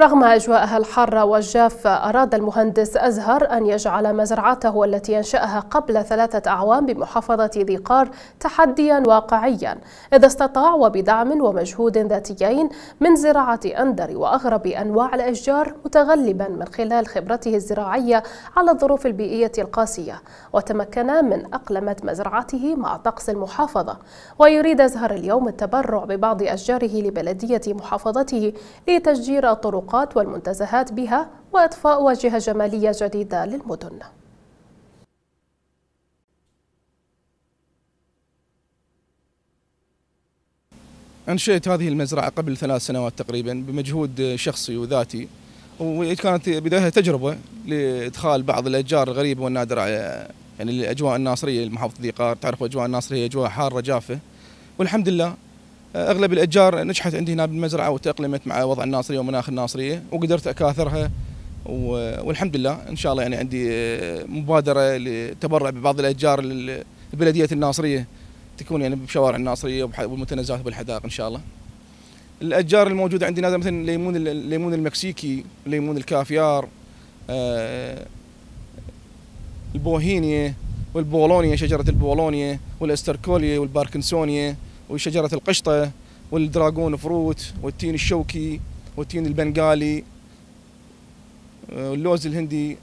رغم أجواءها الحارة والجافة أراد المهندس أزهر أن يجعل مزرعته التي أنشأها قبل ثلاثة أعوام بمحافظة ذي قار تحديا واقعيا إذا استطاع وبدعم ومجهود ذاتيين من زراعة أندر وأغرب أنواع الأشجار متغلبا من خلال خبرته الزراعية على الظروف البيئية القاسية وتمكن من أقلمة مزرعته مع طقس المحافظة ويريد أزهر اليوم التبرع ببعض أشجاره لبلدية محافظته لتشجير طرق السوقات والمنتزهات بها وإضفاء واجهة جمالية جديدة للمدن أنشئت هذه المزرعة قبل ثلاث سنوات تقريبا بمجهود شخصي وذاتي وكانت بدايتها تجربة لإدخال بعض الأشجار الغريبة والنادرة يعني الأجواء الناصرية المحافظة ذي قار تعرف أجواء الناصرية أجواء حارة جافة والحمد لله اغلب الاشجار نجحت عندي هنا بالمزرعه وتاقلمت مع وضع الناصريه ومناخ الناصريه وقدرت اكاثرها والحمد لله ان شاء الله يعني عندي آه، مبادره للتبرع ببعض الاشجار لبلديه الناصريه تكون يعني بشوارع الناصريه والمتنزهات بالحدائق ان شاء الله. الاشجار الموجوده عندنا مثلا الليمون الليمون المكسيكي، الليمون الكافيار، آه، البوهينيا والبولونيا شجره البولونيا والاستركوليا والباركنسونيا وشجرة القشطة والدراغون فروت والتين الشوكي والتين البنغالي آه، واللوز الهندي